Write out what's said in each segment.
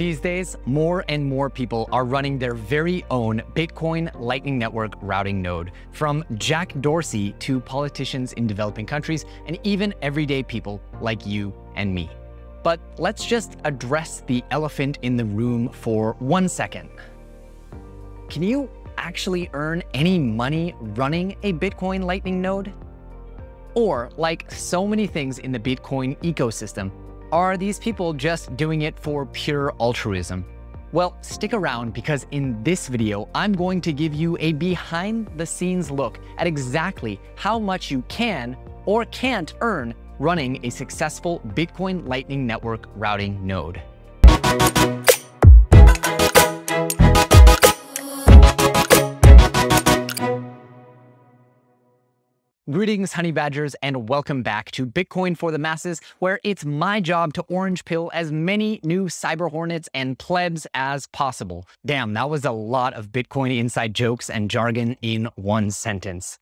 These days, more and more people are running their very own Bitcoin Lightning Network routing node, from Jack Dorsey to politicians in developing countries and even everyday people like you and me. But let's just address the elephant in the room for one second. Can you actually earn any money running a Bitcoin Lightning node? Or, like so many things in the Bitcoin ecosystem, are these people just doing it for pure altruism? Well, stick around because in this video, I'm going to give you a behind the scenes look at exactly how much you can or can't earn running a successful Bitcoin Lightning Network routing node. Greetings, honey badgers, and welcome back to Bitcoin for the Masses, where it's my job to orange pill as many new cyber hornets and plebs as possible. Damn, that was a lot of Bitcoin inside jokes and jargon in one sentence.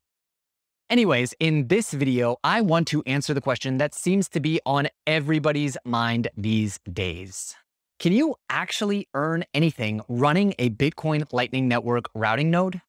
Anyways, in this video, I want to answer the question that seems to be on everybody's mind these days. Can you actually earn anything running a Bitcoin Lightning Network routing node?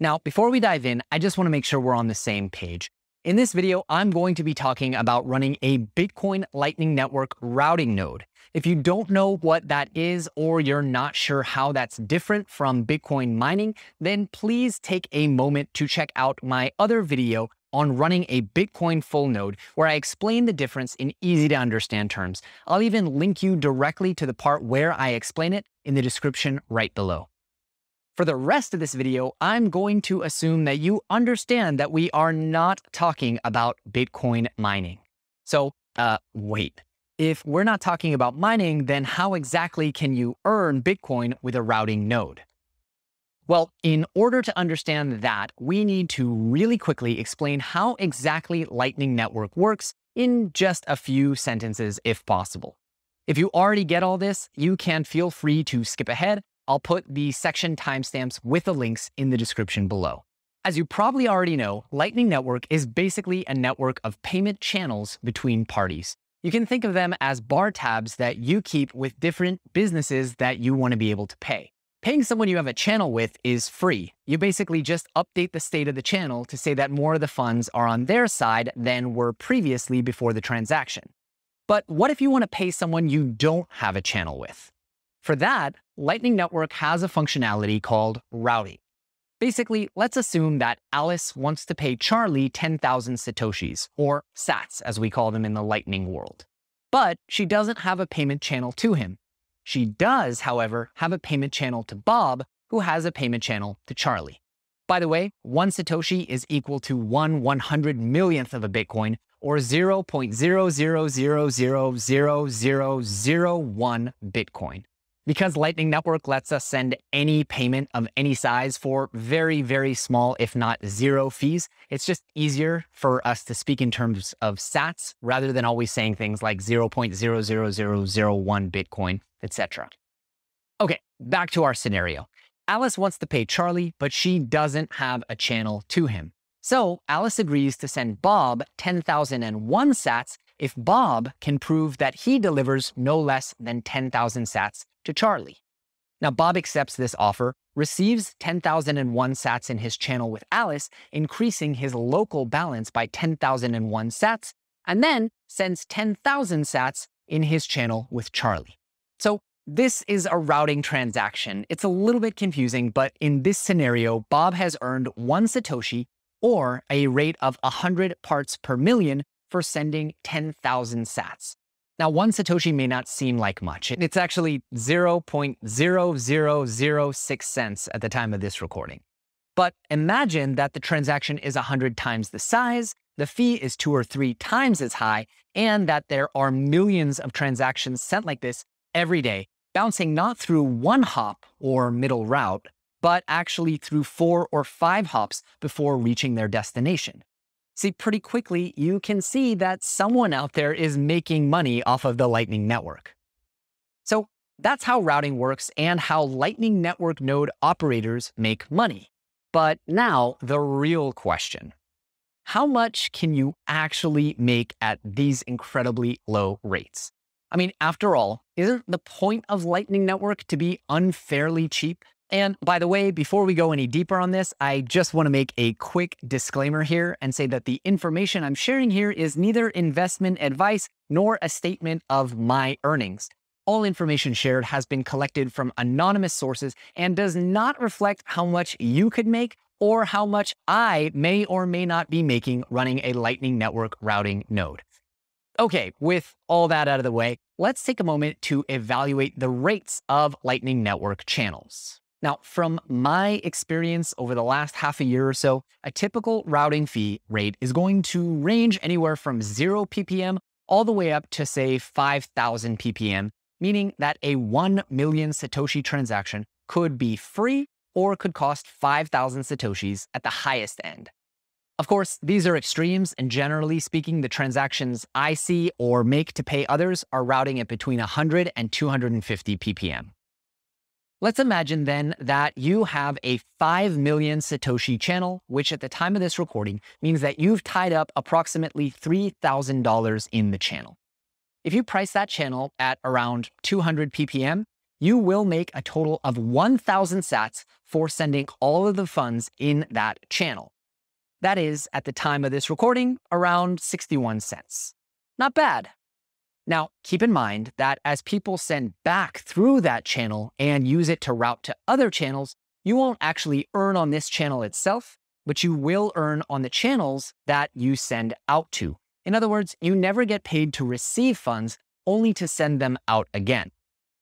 Now, before we dive in, I just wanna make sure we're on the same page. In this video, I'm going to be talking about running a Bitcoin Lightning Network routing node. If you don't know what that is, or you're not sure how that's different from Bitcoin mining, then please take a moment to check out my other video on running a Bitcoin full node where I explain the difference in easy to understand terms. I'll even link you directly to the part where I explain it in the description right below. For the rest of this video, I'm going to assume that you understand that we are not talking about Bitcoin mining. So, uh, wait. If we're not talking about mining, then how exactly can you earn Bitcoin with a routing node? Well, in order to understand that, we need to really quickly explain how exactly Lightning Network works in just a few sentences if possible. If you already get all this, you can feel free to skip ahead I'll put the section timestamps with the links in the description below. As you probably already know, Lightning Network is basically a network of payment channels between parties. You can think of them as bar tabs that you keep with different businesses that you want to be able to pay. Paying someone you have a channel with is free. You basically just update the state of the channel to say that more of the funds are on their side than were previously before the transaction. But what if you want to pay someone you don't have a channel with? For that, Lightning Network has a functionality called routing. Basically, let's assume that Alice wants to pay Charlie 10,000 Satoshis, or sats as we call them in the Lightning world. But she doesn't have a payment channel to him. She does, however, have a payment channel to Bob, who has a payment channel to Charlie. By the way, one Satoshi is equal to one 100 millionth of a Bitcoin, or zero point zero zero zero zero zero zero zero one Bitcoin. Because Lightning Network lets us send any payment of any size for very, very small, if not zero fees, it's just easier for us to speak in terms of sats rather than always saying things like 0.00001 Bitcoin, etc. Okay, back to our scenario. Alice wants to pay Charlie, but she doesn't have a channel to him. So Alice agrees to send Bob 10,001 sats if Bob can prove that he delivers no less than 10,000 sats to Charlie. Now, Bob accepts this offer, receives 10,001 sats in his channel with Alice, increasing his local balance by 10,001 sats, and then sends 10,000 sats in his channel with Charlie. So this is a routing transaction. It's a little bit confusing, but in this scenario, Bob has earned one Satoshi or a rate of 100 parts per million for sending 10,000 sats. Now, one Satoshi may not seem like much. It's actually 0.0006 cents at the time of this recording. But imagine that the transaction is 100 times the size, the fee is two or three times as high, and that there are millions of transactions sent like this every day, bouncing not through one hop or middle route, but actually through four or five hops before reaching their destination. See, pretty quickly, you can see that someone out there is making money off of the Lightning Network. So that's how routing works and how Lightning Network node operators make money. But now the real question. How much can you actually make at these incredibly low rates? I mean, after all, isn't the point of Lightning Network to be unfairly cheap? And by the way, before we go any deeper on this, I just want to make a quick disclaimer here and say that the information I'm sharing here is neither investment advice nor a statement of my earnings. All information shared has been collected from anonymous sources and does not reflect how much you could make or how much I may or may not be making running a Lightning Network routing node. Okay, with all that out of the way, let's take a moment to evaluate the rates of Lightning Network channels. Now, from my experience over the last half a year or so, a typical routing fee rate is going to range anywhere from 0 ppm all the way up to, say, 5,000 ppm, meaning that a 1 million Satoshi transaction could be free or could cost 5,000 Satoshis at the highest end. Of course, these are extremes, and generally speaking, the transactions I see or make to pay others are routing at between 100 and 250 ppm. Let's imagine then that you have a 5 million Satoshi channel, which at the time of this recording means that you've tied up approximately $3,000 in the channel. If you price that channel at around 200 ppm, you will make a total of 1,000 sats for sending all of the funds in that channel. That is, at the time of this recording, around 61 cents. Not bad, now, keep in mind that as people send back through that channel and use it to route to other channels, you won't actually earn on this channel itself, but you will earn on the channels that you send out to. In other words, you never get paid to receive funds, only to send them out again.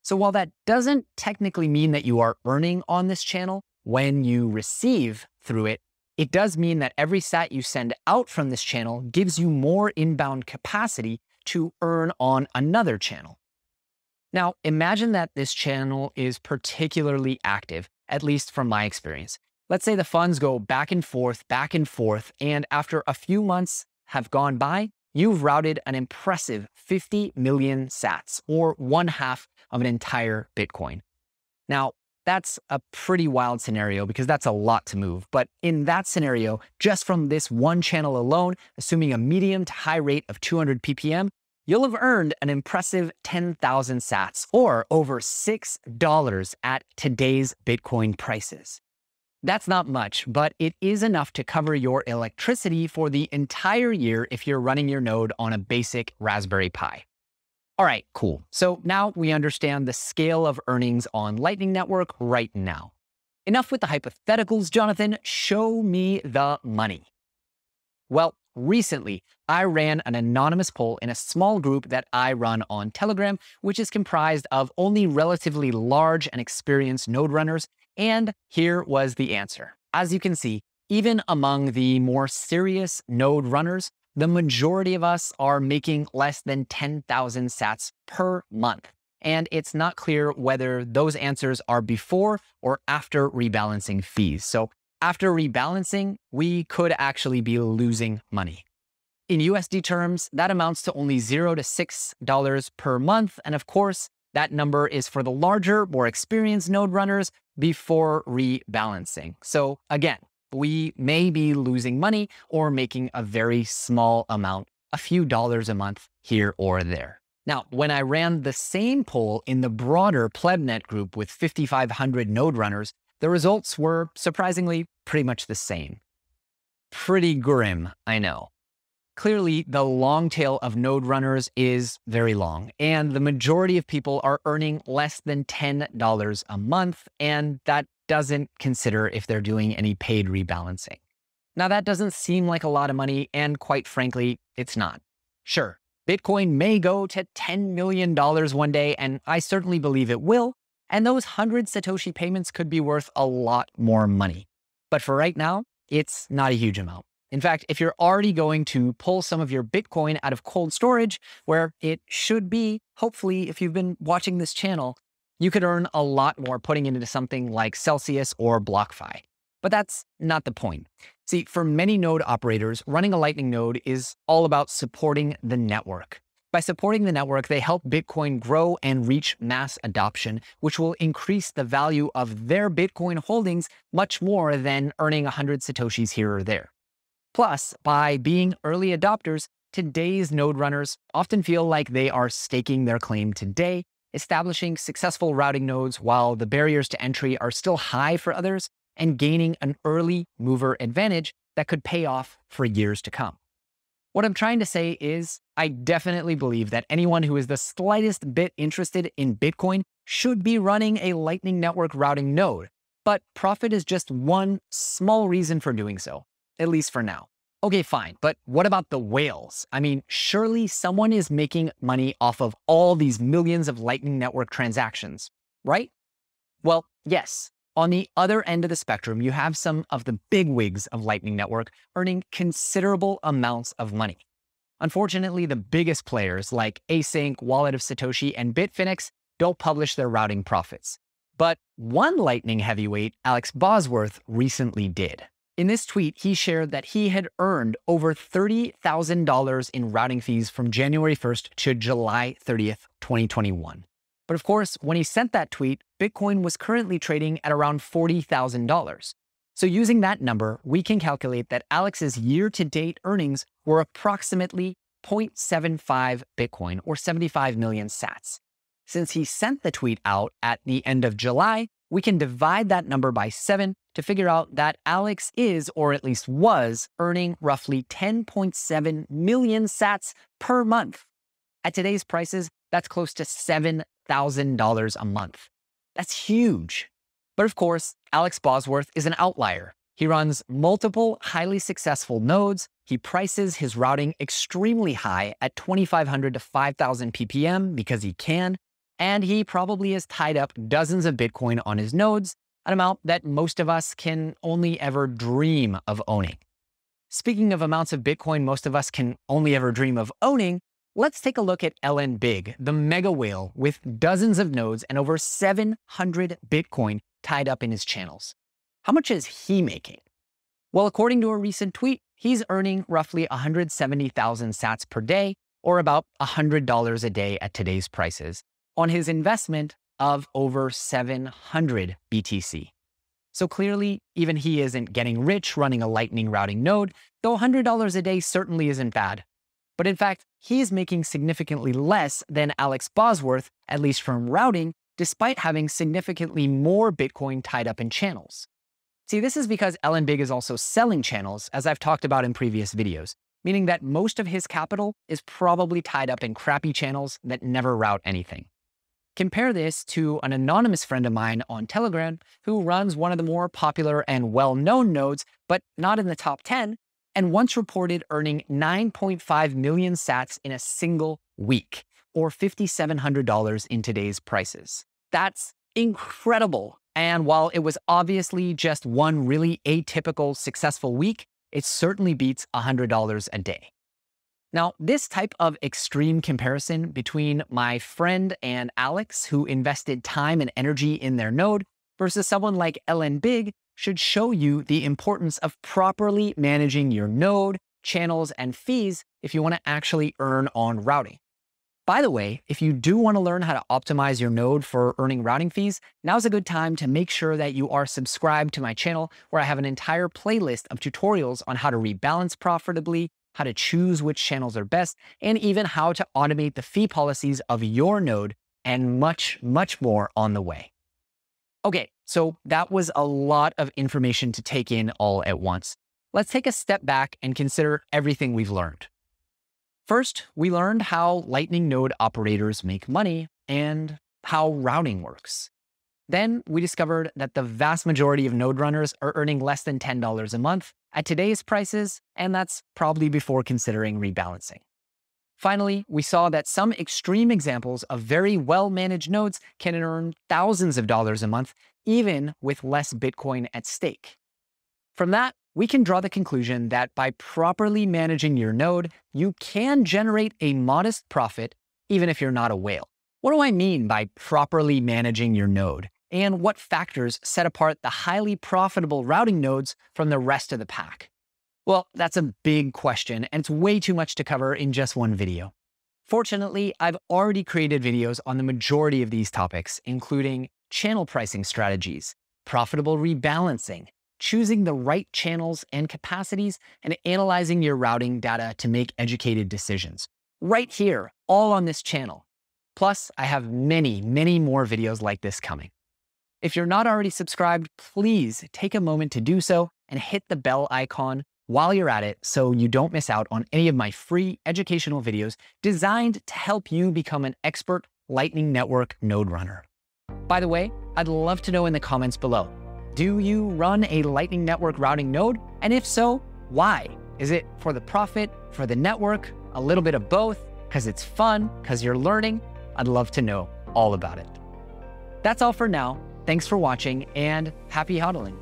So while that doesn't technically mean that you are earning on this channel when you receive through it, it does mean that every sat you send out from this channel gives you more inbound capacity to earn on another channel. Now, imagine that this channel is particularly active, at least from my experience. Let's say the funds go back and forth, back and forth, and after a few months have gone by, you've routed an impressive 50 million sats, or one half of an entire Bitcoin. Now, that's a pretty wild scenario because that's a lot to move. But in that scenario, just from this one channel alone, assuming a medium to high rate of 200 ppm, you'll have earned an impressive 10,000 sats or over $6 at today's Bitcoin prices. That's not much, but it is enough to cover your electricity for the entire year if you're running your node on a basic Raspberry Pi. All right, cool. So now we understand the scale of earnings on Lightning Network right now. Enough with the hypotheticals, Jonathan. Show me the money. Well, recently I ran an anonymous poll in a small group that I run on Telegram, which is comprised of only relatively large and experienced node runners. And here was the answer. As you can see, even among the more serious node runners, the majority of us are making less than 10,000 sats per month. And it's not clear whether those answers are before or after rebalancing fees. So after rebalancing, we could actually be losing money. In USD terms, that amounts to only zero to $6 per month. And of course, that number is for the larger, more experienced node runners before rebalancing. So again, we may be losing money or making a very small amount, a few dollars a month here or there. Now, when I ran the same poll in the broader PlebNet group with 5,500 node runners, the results were surprisingly pretty much the same. Pretty grim, I know. Clearly, the long tail of node runners is very long, and the majority of people are earning less than $10 a month, and that doesn't consider if they're doing any paid rebalancing. Now, that doesn't seem like a lot of money, and quite frankly, it's not. Sure, Bitcoin may go to $10 million one day, and I certainly believe it will, and those 100 Satoshi payments could be worth a lot more money. But for right now, it's not a huge amount. In fact, if you're already going to pull some of your Bitcoin out of cold storage, where it should be, hopefully, if you've been watching this channel, you could earn a lot more putting it into something like Celsius or BlockFi. But that's not the point. See, for many node operators, running a Lightning node is all about supporting the network. By supporting the network, they help Bitcoin grow and reach mass adoption, which will increase the value of their Bitcoin holdings much more than earning 100 Satoshis here or there. Plus, by being early adopters, today's node runners often feel like they are staking their claim today, establishing successful routing nodes while the barriers to entry are still high for others and gaining an early mover advantage that could pay off for years to come. What I'm trying to say is, I definitely believe that anyone who is the slightest bit interested in Bitcoin should be running a Lightning Network routing node, but profit is just one small reason for doing so at least for now. Okay, fine, but what about the whales? I mean, surely someone is making money off of all these millions of Lightning Network transactions, right? Well, yes. On the other end of the spectrum, you have some of the bigwigs of Lightning Network earning considerable amounts of money. Unfortunately, the biggest players like Async, Wallet of Satoshi, and Bitfinex don't publish their routing profits. But one Lightning heavyweight, Alex Bosworth, recently did. In this tweet, he shared that he had earned over $30,000 in routing fees from January 1st to July 30th, 2021. But of course, when he sent that tweet, Bitcoin was currently trading at around $40,000. So using that number, we can calculate that Alex's year-to-date earnings were approximately 0.75 Bitcoin or 75 million sats. Since he sent the tweet out at the end of July, we can divide that number by 7 to figure out that Alex is, or at least was, earning roughly 10.7 million sats per month. At today's prices, that's close to $7,000 a month. That's huge. But of course, Alex Bosworth is an outlier. He runs multiple highly successful nodes. He prices his routing extremely high at 2,500 to 5,000 ppm because he can. And he probably has tied up dozens of Bitcoin on his nodes an amount that most of us can only ever dream of owning. Speaking of amounts of Bitcoin most of us can only ever dream of owning, let's take a look at LN Big, the mega whale with dozens of nodes and over 700 Bitcoin tied up in his channels. How much is he making? Well, according to a recent tweet, he's earning roughly 170,000 sats per day, or about $100 a day at today's prices, on his investment of over 700 BTC. So clearly, even he isn't getting rich running a Lightning routing node, though $100 a day certainly isn't bad. But in fact, he's making significantly less than Alex Bosworth, at least from routing, despite having significantly more Bitcoin tied up in channels. See, this is because Ellen Big is also selling channels, as I've talked about in previous videos, meaning that most of his capital is probably tied up in crappy channels that never route anything. Compare this to an anonymous friend of mine on Telegram who runs one of the more popular and well known nodes, but not in the top 10, and once reported earning 9.5 million sats in a single week, or $5,700 in today's prices. That's incredible. And while it was obviously just one really atypical successful week, it certainly beats $100 a day. Now, this type of extreme comparison between my friend and Alex, who invested time and energy in their node, versus someone like Ellen Big should show you the importance of properly managing your node, channels, and fees if you want to actually earn on routing. By the way, if you do want to learn how to optimize your node for earning routing fees, now's a good time to make sure that you are subscribed to my channel where I have an entire playlist of tutorials on how to rebalance profitably, how to choose which channels are best, and even how to automate the fee policies of your node and much, much more on the way. Okay, so that was a lot of information to take in all at once. Let's take a step back and consider everything we've learned. First, we learned how Lightning node operators make money and how routing works. Then we discovered that the vast majority of node runners are earning less than $10 a month at today's prices, and that's probably before considering rebalancing. Finally, we saw that some extreme examples of very well managed nodes can earn thousands of dollars a month, even with less Bitcoin at stake. From that, we can draw the conclusion that by properly managing your node, you can generate a modest profit even if you're not a whale. What do I mean by properly managing your node? and what factors set apart the highly profitable routing nodes from the rest of the pack? Well, that's a big question, and it's way too much to cover in just one video. Fortunately, I've already created videos on the majority of these topics, including channel pricing strategies, profitable rebalancing, choosing the right channels and capacities, and analyzing your routing data to make educated decisions. Right here, all on this channel. Plus, I have many, many more videos like this coming. If you're not already subscribed, please take a moment to do so and hit the bell icon while you're at it so you don't miss out on any of my free educational videos designed to help you become an expert Lightning Network node runner. By the way, I'd love to know in the comments below, do you run a Lightning Network routing node? And if so, why? Is it for the profit, for the network, a little bit of both, because it's fun, because you're learning? I'd love to know all about it. That's all for now. Thanks for watching and happy hodling.